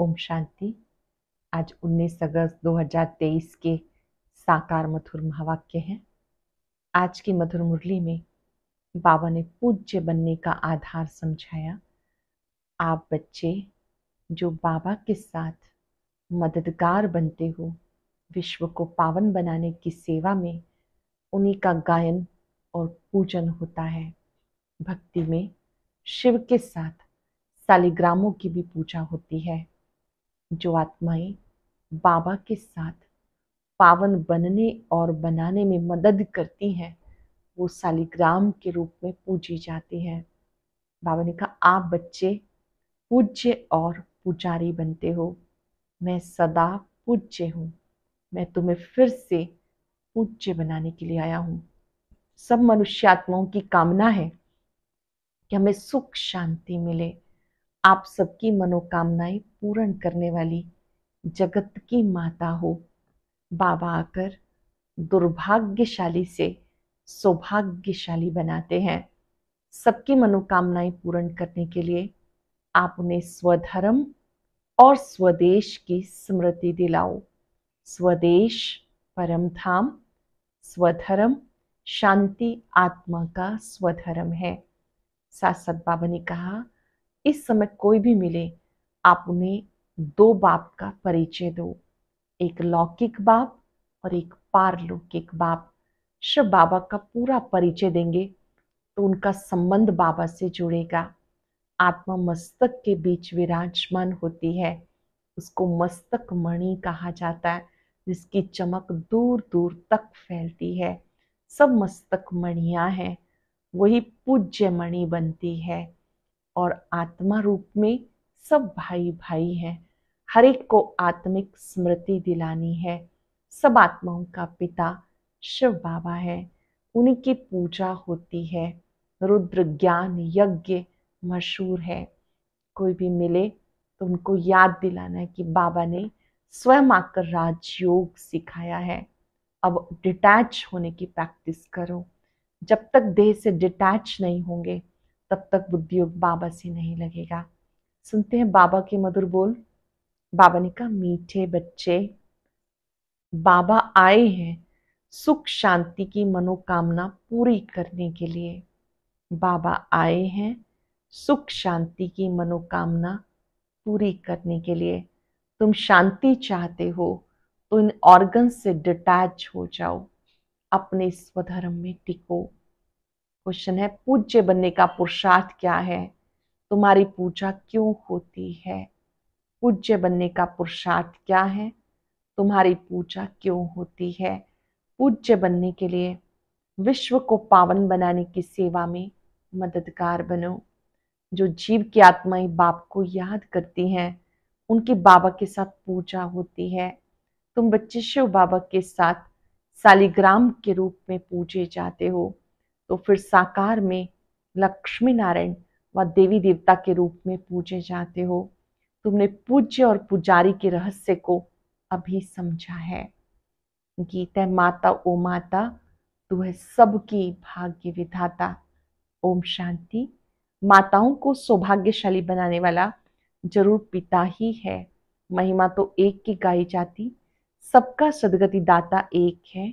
ओम शांति आज 19 अगस्त 2023 के साकार मथुर महावाक्य हैं आज की मधुर मुरली में बाबा ने पूज्य बनने का आधार समझाया आप बच्चे जो बाबा के साथ मददगार बनते हो विश्व को पावन बनाने की सेवा में उन्हीं का गायन और पूजन होता है भक्ति में शिव के साथ सालिग्रामों की भी पूजा होती है जो आत्माएं बाबा के साथ पावन बनने और बनाने में मदद करती हैं वो सालिग्राम के रूप में पूजी जाती हैं बाबा ने कहा आप बच्चे पूज्य और पुजारी बनते हो मैं सदा पूज्य हूँ मैं तुम्हें फिर से पूज्य बनाने के लिए आया हूँ सब मनुष्य आत्माओं की कामना है कि हमें सुख शांति मिले आप सबकी मनोकामनाएं पूर्ण करने वाली जगत की माता हो बाबा आकर दुर्भाग्यशाली से सौभाग्यशाली बनाते हैं सबकी मनोकामनाएं पूर्ण करने के लिए आप उन्हें स्वधर्म और स्वदेश की स्मृति दिलाओ स्वदेश परम धाम स्वधर्म शांति आत्मा का स्वधर्म है साथ साथ बाबा ने कहा इस समय कोई भी मिले आप उन्हें दो बाप का परिचय दो एक लौकिक बाप और एक पारलौकिक बाप शिव बाबा का पूरा परिचय देंगे तो उनका संबंध बाबा से जुड़ेगा आत्मा मस्तक के बीच विराजमान होती है उसको मस्तक मणि कहा जाता है जिसकी चमक दूर दूर तक फैलती है सब मस्तक मणियाँ हैं वही पूज्य मणि बनती है और आत्मा रूप में सब भाई भाई हैं हर एक को आत्मिक स्मृति दिलानी है सब आत्माओं का पिता शिव बाबा है उन्हीं की पूजा होती है रुद्र ज्ञान यज्ञ मशहूर है कोई भी मिले तो उनको याद दिलाना है कि बाबा ने स्वयं आकर राजयोग सिखाया है अब डिटैच होने की प्रैक्टिस करो जब तक देह से डिटैच नहीं होंगे तब तक बुद्धियोग योग बाबा से नहीं लगेगा सुनते हैं बाबा के मधुर बोल बाबा ने कहा मीठे बच्चे बाबा आए हैं सुख शांति की मनोकामना पूरी करने के लिए बाबा आए हैं सुख शांति की मनोकामना पूरी करने के लिए तुम शांति चाहते हो तो इन ऑर्गन से डिटैच हो जाओ अपने स्वधर्म में टिको क्वेश्चन है पूज्य बनने का पुरुषार्थ क्या है तुम्हारी पूजा क्यों होती है पूज्य बनने का पुरुषार्थ क्या है तुम्हारी पूजा क्यों होती है पूज्य बनने के लिए विश्व को पावन बनाने की सेवा में मददगार बनो जो जीव की आत्माएं बाप को याद करती हैं उनकी बाबा के साथ पूजा होती है तुम बच्चे शिव बाबा के साथ सालिग्राम के रूप में पूजे जाते हो तो फिर साकार में लक्ष्मी नारायण व देवी देवता के रूप में पूजे जाते हो तुमने पूज्य और पुजारी के रहस्य को अभी समझा है गीत है माता ओ माता तू है सबकी भाग्य विधाता ओम शांति माताओं को सौभाग्यशाली बनाने वाला जरूर पिता ही है महिमा तो एक की गाई जाती सबका सदगति दाता एक है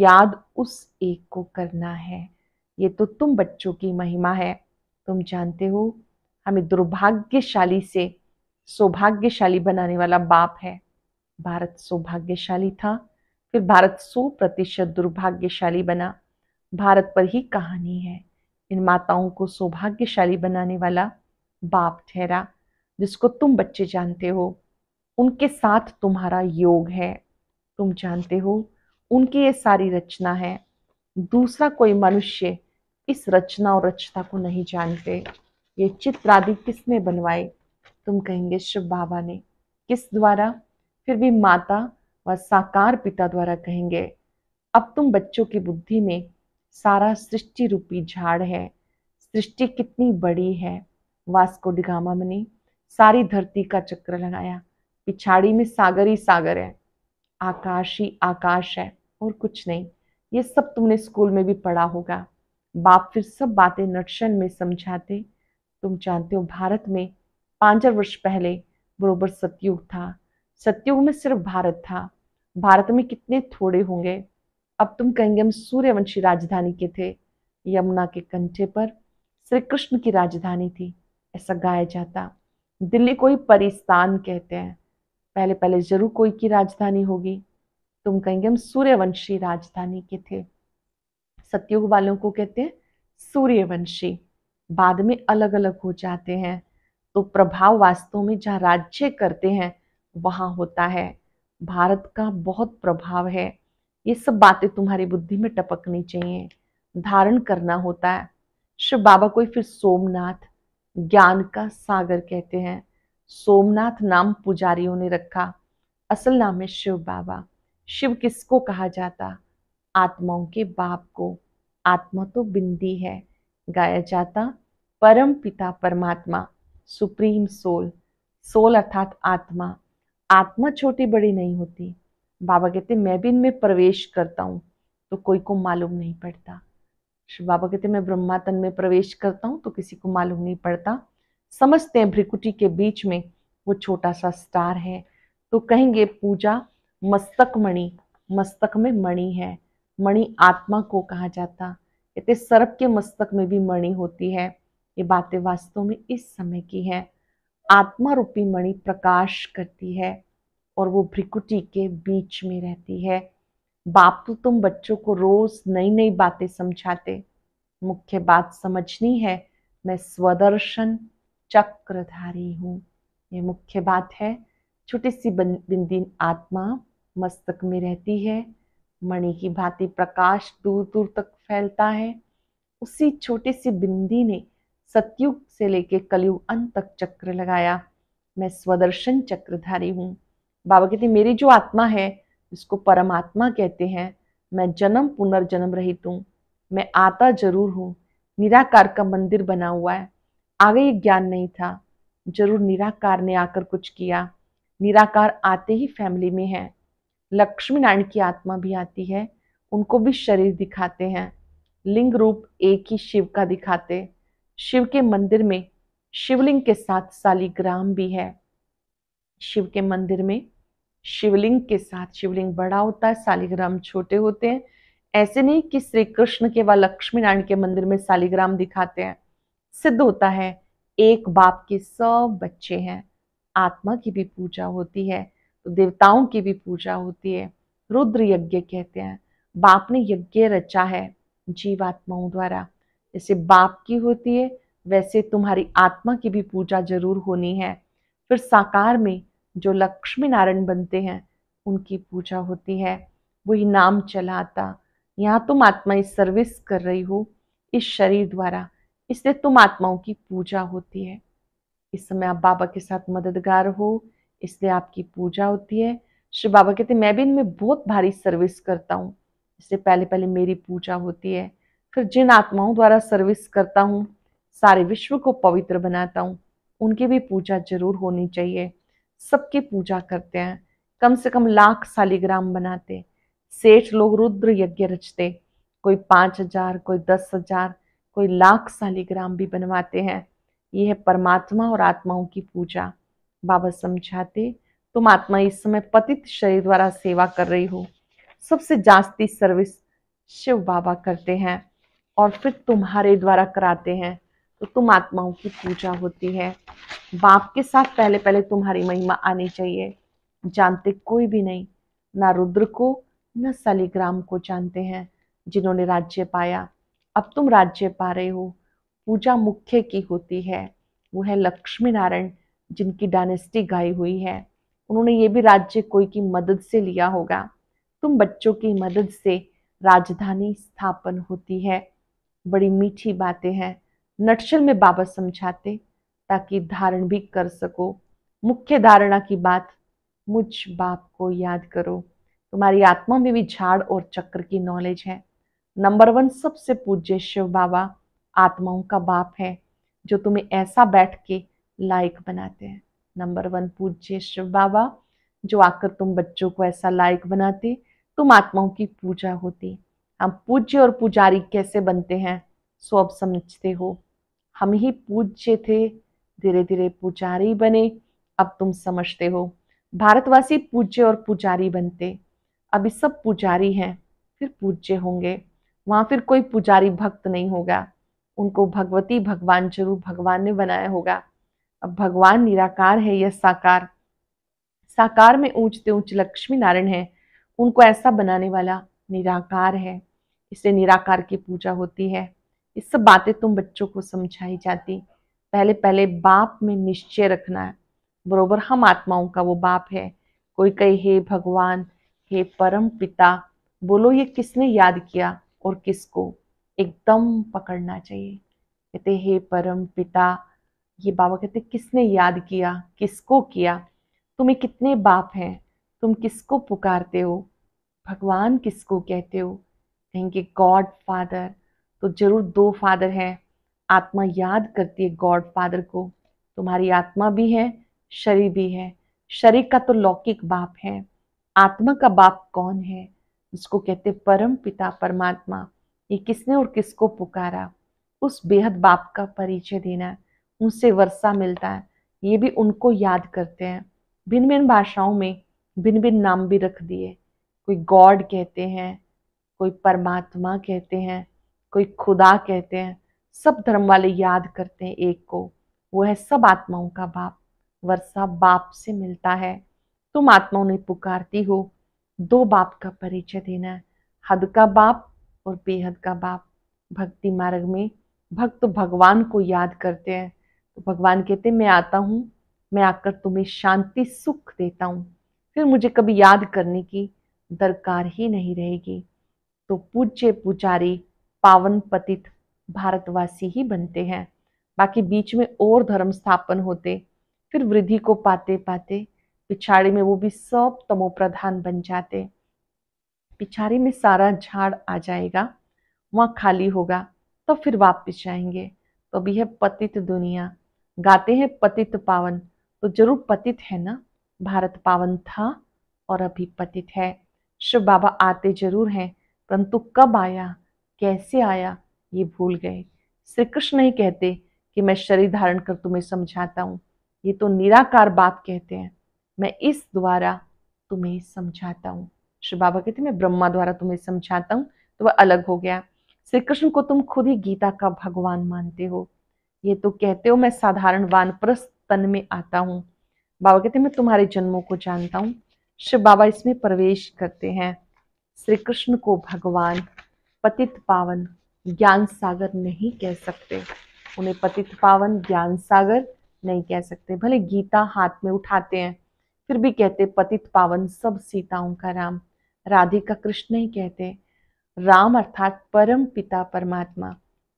याद उस एक को करना है ये तो तुम बच्चों की महिमा है तुम जानते हो हमें दुर्भाग्यशाली से सौभाग्यशाली बनाने वाला बाप है भारत सौभाग्यशाली था फिर भारत सौ प्रतिशत दुर्भाग्यशाली बना भारत पर ही कहानी है इन माताओं को सौभाग्यशाली बनाने वाला बाप ठहरा जिसको तुम बच्चे जानते हो उनके साथ तुम्हारा योग है तुम जानते हो उनकी ये सारी रचना है दूसरा कोई मनुष्य इस रचना और रचता को नहीं जानते ये चित्र आदि किसने बनवाए तुम कहेंगे शिव बाबा ने किस द्वारा फिर भी माता व साकार पिता द्वारा कहेंगे अब तुम बच्चों की बुद्धि में सारा सृष्टि रूपी झाड़ है सृष्टि कितनी बड़ी है वास्को डिगामा ने सारी धरती का चक्र लगाया पिछाड़ी में सागर ही सागर है आकाश ही आकाश है और कुछ नहीं ये सब तुमने स्कूल में भी पढ़ा होगा बाप फिर सब बातें नटशन में समझाते तुम जानते हो भारत में पाँच वर्ष पहले बरोबर सतयुग था सतयुग में सिर्फ भारत था भारत में कितने थोड़े होंगे अब तुम कहेंगे हम सूर्यवंशी राजधानी के थे यमुना के कंठे पर श्री कृष्ण की राजधानी थी ऐसा गाया जाता दिल्ली को ही परिस्तान कहते हैं पहले पहले जरूर कोई की राजधानी होगी तुम कहेंगे हम सूर्यवंशी राजधानी के थे सत्युग वालों को कहते हैं सूर्यवंशी बाद में अलग अलग हो जाते हैं तो प्रभाव वास्तव में जहाँ राज्य करते हैं वहाँ होता है भारत का बहुत प्रभाव है ये सब बातें तुम्हारी बुद्धि में टपकनी चाहिए धारण करना होता है शिव बाबा को फिर सोमनाथ ज्ञान का सागर कहते हैं सोमनाथ नाम पुजारियों ने रखा असल नाम है शिव बाबा शिव किसको कहा जाता आत्माओं के बाप को आत्मा तो बिंदी है गाया जाता परम पिता परमात्मा सुप्रीम सोल सोल अर्थात आत्मा आत्मा छोटी बड़ी नहीं होती बाबा कहते मैं भी इनमें प्रवेश करता हूँ तो कोई को मालूम नहीं पड़ता बाबा कहते मैं ब्रह्मा तन में प्रवेश करता हूँ तो किसी को मालूम नहीं पड़ता समझते हैं भ्रिकुटी के बीच में वो छोटा सा स्टार है तो कहेंगे पूजा मस्तक मणि मस्तक में मणि है मणि आत्मा को कहा जाता कहते सर्प के मस्तक में भी मणि होती है ये बातें वास्तव में इस समय की है आत्मा रूपी मणि प्रकाश करती है और वो भ्रिकुटी के बीच में रहती है बाप तो तुम बच्चों को रोज नई नई बातें समझाते मुख्य बात समझनी है मैं स्वदर्शन चक्रधारी हूँ ये मुख्य बात है छोटी सी बिंदी आत्मा मस्तक में रहती है मणि की भांति प्रकाश दूर दूर तक फैलता है उसी छोटी सी बिंदी ने सतयुग से लेके कलयुग अंत तक चक्र लगाया मैं स्वदर्शन चक्रधारी हूँ बाबा कहते मेरी जो आत्मा है जिसको परमात्मा कहते हैं मैं जन्म पुनर्जन्म रहित हूँ मैं आता जरूर हूँ निराकार का मंदिर बना हुआ है आगे ये ज्ञान नहीं था जरूर निराकार ने आकर कुछ किया निराकार आते ही फैमिली में है लक्ष्मी नारायण की आत्मा भी आती है उनको भी शरीर दिखाते हैं लिंग रूप एक ही शिव का दिखाते शिव के मंदिर में शिवलिंग के साथ शालिग्राम भी है शिव के मंदिर में शिवलिंग के साथ शिवलिंग बड़ा होता है शालीग्राम छोटे होते हैं ऐसे नहीं कि श्री कृष्ण के व लक्ष्मी नारायण के मंदिर में शालीग्राम दिखाते हैं सिद्ध होता है एक बाप के सब बच्चे हैं आत्मा की भी पूजा होती है तो देवताओं की भी पूजा होती है रुद्र यज्ञ कहते हैं बाप ने यज्ञ रचा है जीवात्माओं द्वारा जैसे बाप की होती है वैसे तुम्हारी आत्मा की भी पूजा जरूर होनी है फिर साकार में जो लक्ष्मी नारायण बनते हैं उनकी पूजा होती है वही नाम चलाता यहाँ तुम आत्मा इस सर्विस कर रही हो इस शरीर द्वारा इससे तुम आत्माओं की पूजा होती है इस समय आप बाबा के साथ मददगार हो इसलिए आपकी पूजा होती है श्री बाबा कहते मैं भी इनमें बहुत भारी सर्विस करता हूँ इससे पहले पहले मेरी पूजा होती है फिर जिन आत्माओं द्वारा सर्विस करता हूँ सारे विश्व को पवित्र बनाता हूँ उनकी भी पूजा जरूर होनी चाहिए सबकी पूजा करते हैं कम से कम लाख सालिग्राम बनाते सेठ लोग रुद्र यज्ञ रचते कोई पाँच हजार कोई दस हजार कोई लाख सालिग्राम भी बनवाते हैं यह है परमात्मा और आत्माओं की पूजा बाबा समझाते तुम आत्मा इस समय पतित शरीर द्वारा सेवा कर रही हो सबसे जास्ती सर्विस शिव बाबा करते हैं और फिर तुम्हारे द्वारा कराते हैं तो तुम आत्माओं की पूजा होती है बाप के साथ पहले पहले तुम्हारी महिमा आनी चाहिए जानते कोई भी नहीं ना रुद्र को न सलीग्राम को जानते हैं जिन्होंने राज्य पाया अब तुम राज्य पा रहे हो पूजा मुख्य की होती है वो है लक्ष्मी नारायण जिनकी डायनेस्टी गाई हुई है उन्होंने ये भी राज्य कोई की मदद से लिया होगा तुम बच्चों की मदद से राजधानी स्थापन होती है बड़ी मीठी बातें हैं नटशल में बाबा समझाते ताकि धारण भी कर सको मुख्य धारणा की बात मुझ बाप को याद करो तुम्हारी आत्मा में भी झाड़ और चक्र की नॉलेज है नंबर वन सबसे पूज्य शिव बाबा आत्माओं का बाप है जो तुम्हें ऐसा बैठ के लायक बनाते हैं नंबर वन पूज्य शिव बाबा जो आकर तुम बच्चों को ऐसा लायक बनाते तुम आत्माओं की पूजा होती हम पूज्य और पुजारी कैसे बनते हैं सो अब समझते हो हम ही पूज्य थे धीरे धीरे पुजारी बने अब तुम समझते हो भारतवासी पूज्य और पुजारी बनते अभी सब पुजारी हैं फिर पूज्य होंगे वहाँ फिर कोई पुजारी भक्त नहीं होगा उनको भगवती भगवान जरूर भगवान ने बनाया होगा अब भगवान निराकार है या साकार साकार में ऊंचते ऊंच लक्ष्मी नारायण है उनको ऐसा बनाने वाला निराकार है इसे निराकार की पूजा होती है इस सब बातें तुम बच्चों को समझाई जाती पहले पहले बाप में निश्चय रखना है बरोबर हम आत्माओं का वो बाप है कोई कहे हे भगवान हे परम पिता बोलो ये किसने याद किया और किसको एकदम पकड़ना चाहिए कहते हे परम पिता ये बाबा कहते किसने याद किया किसको किया तुम्हें कितने बाप हैं तुम किसको पुकारते हो भगवान किसको कहते हो कहेंगे गॉड फादर तो जरूर दो फादर हैं आत्मा याद करती है गॉड फादर को तुम्हारी आत्मा भी है शरीर भी है शरीर का तो लौकिक बाप है आत्मा का बाप कौन है जिसको कहते परम पिता परमात्मा ये किसने और किसको पुकारा उस बेहद बाप का परिचय देना उनसे वर्षा मिलता है ये भी उनको याद करते हैं भिन्न भिन्न भाषाओं में भिन्न भिन्न नाम भी रख दिए कोई गॉड कहते हैं कोई परमात्मा कहते हैं कोई खुदा कहते हैं सब धर्म वाले याद करते हैं एक को वो है सब आत्माओं का बाप वर्षा बाप से मिलता है तुम आत्माओं ने पुकारती हो दो बाप का परिचय देना है हद का बाप और बेहद का बाप भक्ति मार्ग में भक्त भगवान को याद करते हैं तो भगवान कहते मैं आता हूँ मैं आकर तुम्हें शांति सुख देता हूँ फिर मुझे कभी याद करने की दरकार ही नहीं रहेगी तो पूज्य पुजारी पावन पतित भारतवासी ही बनते हैं बाकी बीच में और धर्म स्थापन होते फिर वृद्धि को पाते पाते पिछाड़ी में वो भी सब तमो प्रधान बन जाते पिछाड़ी में सारा झाड़ आ जाएगा वहाँ खाली होगा तो फिर वापस जाएंगे तो भी है पतित दुनिया गाते हैं पतित पावन तो जरूर पतित है ना भारत पावन था और अभी पतित है शिव बाबा आते जरूर हैं परंतु कब आया कैसे आया ये भूल गए श्री कृष्ण नहीं कहते कि मैं शरीर धारण कर तुम्हें समझाता हूँ ये तो निराकार बात कहते हैं मैं इस द्वारा तुम्हें समझाता हूँ शिव बाबा कहते मैं ब्रह्मा द्वारा तुम्हें समझाता हूँ तो वह अलग हो गया श्री कृष्ण को तुम खुद ही गीता का भगवान मानते हो ये तो कहते हो मैं साधारण वानप्रस्थ तन में आता हूँ बाबा कहते मैं तुम्हारे जन्मों को जानता हूँ शिव बाबा इसमें प्रवेश करते हैं श्री कृष्ण को भगवान पतित पावन ज्ञान सागर नहीं कह सकते उन्हें पतित पावन ज्ञान सागर नहीं कह सकते भले गीता हाथ में उठाते हैं फिर भी कहते पतित पावन सब सीताओं का राम राधिका कृष्ण ही कहते राम अर्थात परम पिता परमात्मा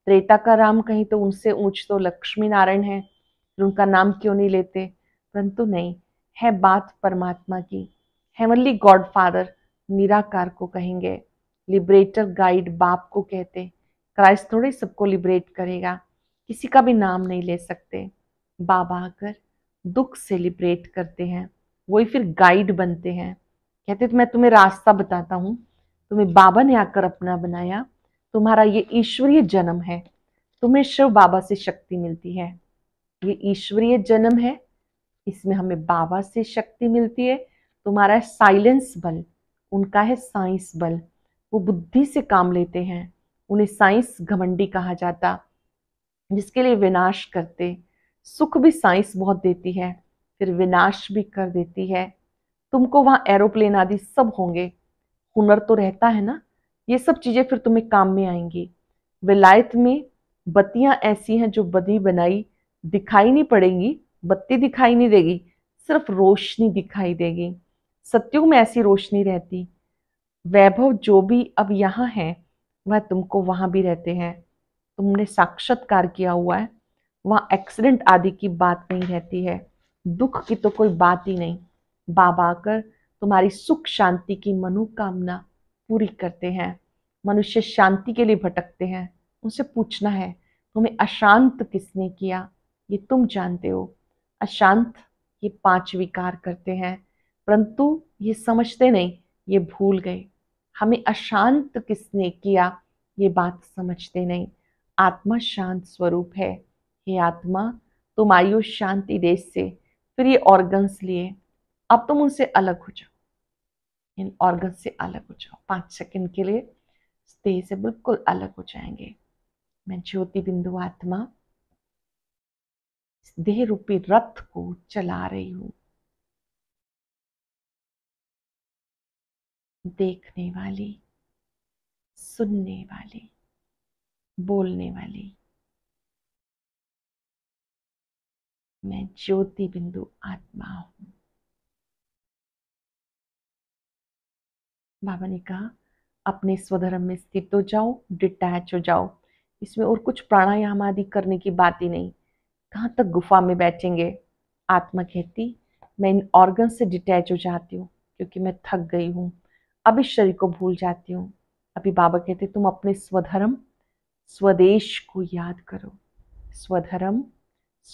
त्रेता का राम कहीं तो उनसे ऊंच तो लक्ष्मी नारायण है फिर उनका नाम क्यों नहीं लेते परंतु नहीं है बात परमात्मा की हेवनली गॉड फादर निराकार को कहेंगे लिबरेटर गाइड बाप को कहते क्राइस्ट थोड़े सबको लिबरेट करेगा किसी का भी नाम नहीं ले सकते बाबा आकर दुख से लिबरेट करते हैं वही फिर गाइड बनते हैं कहते तो मैं तुम्हें रास्ता बताता हूँ तुम्हें बाबा ने आकर अपना बनाया तुम्हारा ये ईश्वरीय जन्म है तुम्हें शिव बाबा से शक्ति मिलती है ये ईश्वरीय जन्म है इसमें हमें बाबा से शक्ति मिलती है तुम्हारा है साइलेंस बल उनका है साइंस बल वो बुद्धि से काम लेते हैं उन्हें साइंस घमंडी कहा जाता जिसके लिए विनाश करते सुख भी साइंस बहुत देती है फिर विनाश भी कर देती है तुमको वहाँ एरोप्लेन आदि सब होंगे हुनर तो रहता है ना ये सब चीज़ें फिर तुम्हें काम में आएंगी विलायत में बत्तियाँ ऐसी हैं जो बदी बनाई दिखाई नहीं पड़ेंगी बत्ती दिखाई नहीं देगी सिर्फ रोशनी दिखाई देगी सत्युग में ऐसी रोशनी रहती वैभव जो भी अब यहाँ है वह तुमको वहाँ भी रहते हैं तुमने साक्षात्कार किया हुआ है वहाँ एक्सीडेंट आदि की बात नहीं रहती है दुख की तो कोई बात ही नहीं बाबा कर तुम्हारी सुख शांति की मनोकामना पूरी करते हैं मनुष्य शांति के लिए भटकते हैं उनसे पूछना है तुम्हें अशांत किसने किया ये तुम जानते हो अशांत ये पांच विकार करते हैं परंतु ये समझते नहीं ये भूल गए हमें अशांत किसने किया ये बात समझते नहीं आत्मा शांत स्वरूप है हे आत्मा तुम आयो शांति देश से फिर ये ऑर्गन्स लिए अब तुम उनसे अलग हो जाओ इन ऑर्गन से अलग हो जाओ पाँच सेकंड के लिए देह से बिल्कुल अलग हो जाएंगे मैं ज्योति बिंदु आत्मा देह रूपी रथ को चला रही हूं देखने वाली सुनने वाली बोलने वाली मैं ज्योति बिंदु आत्मा हूं बाबा ने कहा अपने स्वधर्म में स्थित हो तो जाओ डिटैच हो जाओ इसमें और कुछ प्राणायाम आदि करने की बात ही नहीं कहाँ तक गुफा में बैठेंगे आत्मा कहती मैं इन ऑर्गन से डिटैच हो जाती हूँ क्योंकि मैं थक गई हूँ अभी शरीर को भूल जाती हूँ अभी बाबा कहते तुम अपने स्वधर्म स्वदेश को याद करो स्वधर्म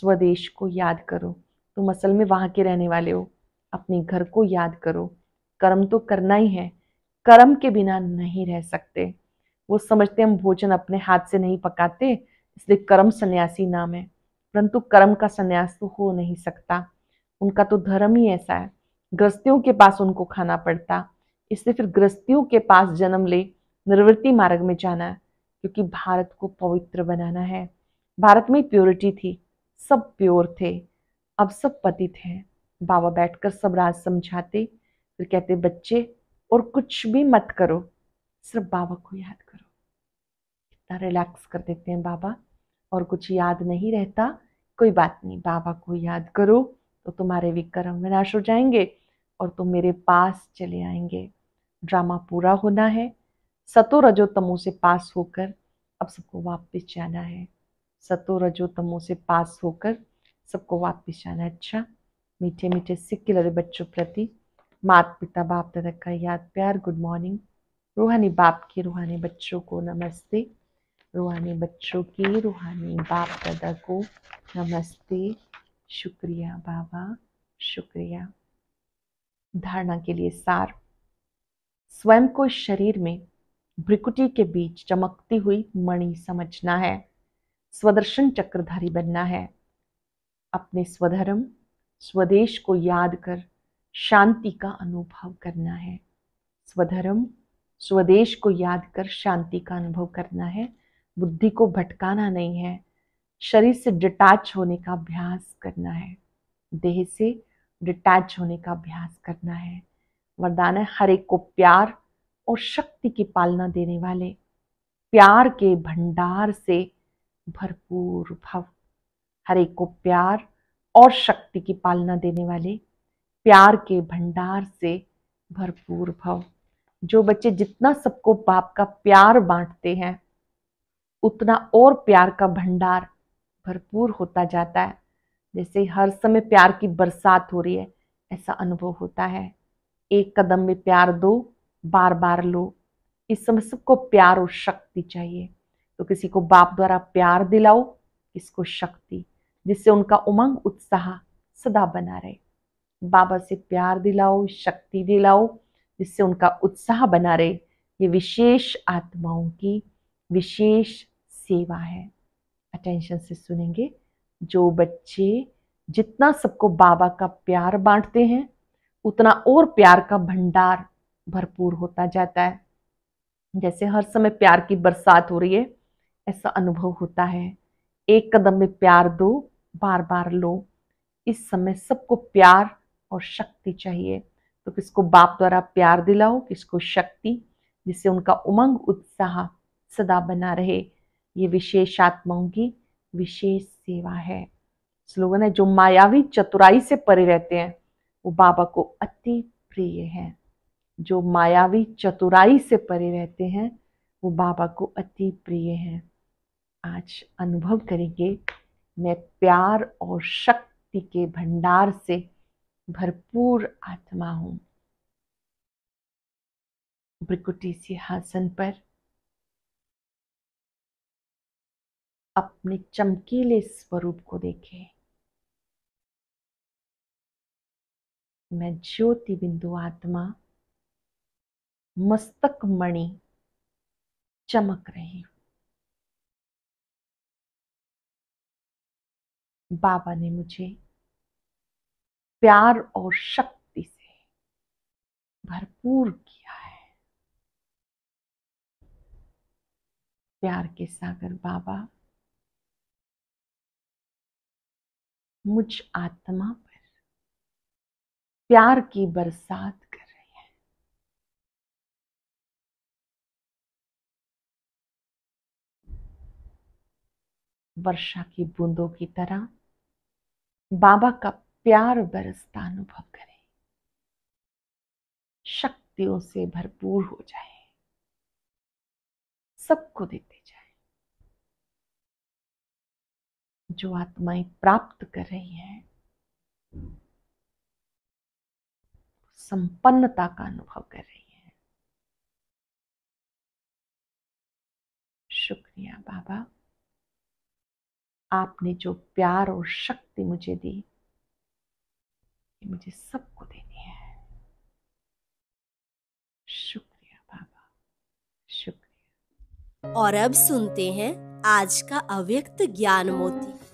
स्वदेश को याद करो तुम असल में वहाँ के रहने वाले हो अपने घर को याद करो कर्म तो करना ही है कर्म के बिना नहीं रह सकते वो समझते हम भोजन अपने हाथ से नहीं पकाते इसलिए कर्म सन्यासी नाम है परंतु कर्म का सन्यास तो हो नहीं सकता उनका तो धर्म ही ऐसा है ग्रस्तियों के पास उनको खाना पड़ता इसलिए फिर ग्रस्तियों के पास जन्म ले निर्वृत्ति मार्ग में जाना है क्योंकि भारत को पवित्र बनाना है भारत में प्योरिटी थी सब प्योर थे अब सब पतित हैं बाबा बैठकर सब राज समझाते फिर कहते बच्चे और कुछ भी मत करो सिर्फ बाबा को याद करो इतना रिलैक्स कर देते हैं बाबा और कुछ याद नहीं रहता कोई बात नहीं बाबा को याद करो तो तुम्हारे विक्रम विनाश हो जाएंगे और तुम मेरे पास चले आएंगे ड्रामा पूरा होना है सतो रजो तमो से पास होकर अब सबको वापस जाना है सतो रजो तमो से पास होकर सबको वापस जाना है अच्छा मीठे मीठे सिक्के लड़े बच्चों प्रति मात पिता बाप दादा का याद प्यार गुड मॉर्निंग रूहानी बाप के रूहानी बच्चों को नमस्ते रूहानी बच्चों के रूहानी बाप दादा को नमस्ते शुक्रिया बाबा शुक्रिया धारणा के लिए सार स्वयं को शरीर में भ्रिकुटी के बीच चमकती हुई मणि समझना है स्वदर्शन चक्रधारी बनना है अपने स्वधर्म स्वदेश को याद कर शांति का अनुभव करना है स्वधर्म स्वदेश को याद कर शांति का अनुभव करना है बुद्धि को भटकाना नहीं है शरीर से डिटैच होने का अभ्यास करना है देह से डिटैच होने का अभ्यास करना है वरदान है हर एक को प्यार और शक्ति की पालना देने वाले प्यार के भंडार से भरपूर भव हर एक को प्यार और शक्ति की पालना देने वाले प्यार के भंडार से भरपूर भव जो बच्चे जितना सबको बाप का प्यार बांटते हैं उतना और प्यार का भंडार भरपूर होता जाता है जैसे हर समय प्यार की बरसात हो रही है ऐसा अनुभव होता है एक कदम में प्यार दो बार बार लो इस समय सबको प्यार और शक्ति चाहिए तो किसी को बाप द्वारा प्यार दिलाओ किसको शक्ति जिससे उनका उमंग उत्साह सदा बना रहे बाबा से प्यार दिलाओ शक्ति दिलाओ जिससे उनका उत्साह बना रहे ये विशेष आत्माओं की विशेष सेवा है अटेंशन से सुनेंगे जो बच्चे जितना सबको बाबा का प्यार बांटते हैं उतना और प्यार का भंडार भरपूर होता जाता है जैसे हर समय प्यार की बरसात हो रही है ऐसा अनुभव होता है एक कदम में प्यार दो बार बार लो इस समय सबको प्यार और शक्ति चाहिए तो किसको बाप द्वारा प्यार दिलाओ किसको शक्ति जिससे उनका उमंग उत्साह सदा बना रहे ये विशेष आत्माओं की विशेष सेवा है स्लोगन है जो मायावी चतुराई से परे रहते हैं वो बाबा को अति प्रिय है जो मायावी चतुराई से परे रहते हैं वो बाबा को अति प्रिय हैं आज अनुभव करेंगे मैं प्यार और शक्ति के भंडार से भरपूर आत्मा हूं ब्रिकुटी सिंहासन पर अपने चमकीले स्वरूप को देखे मैं ज्योति बिंदु आत्मा मस्तक मणि चमक रही हूं बाबा ने मुझे प्यार और शक्ति से भरपूर किया है प्यार के सागर बाबा मुझ आत्मा पर प्यार की बरसात कर रहे हैं वर्षा की बूंदों की तरह बाबा का प्यार बरसता अनुभव करें शक्तियों से भरपूर हो जाए सबको देते जाए जो आत्माएं प्राप्त कर रही हैं संपन्नता का अनुभव कर रही है शुक्रिया बाबा आपने जो प्यार और शक्ति मुझे दी ये मुझे सबको देनी है शुक्रिया बाबा शुक्रिया और अब सुनते हैं आज का अव्यक्त ज्ञान मोती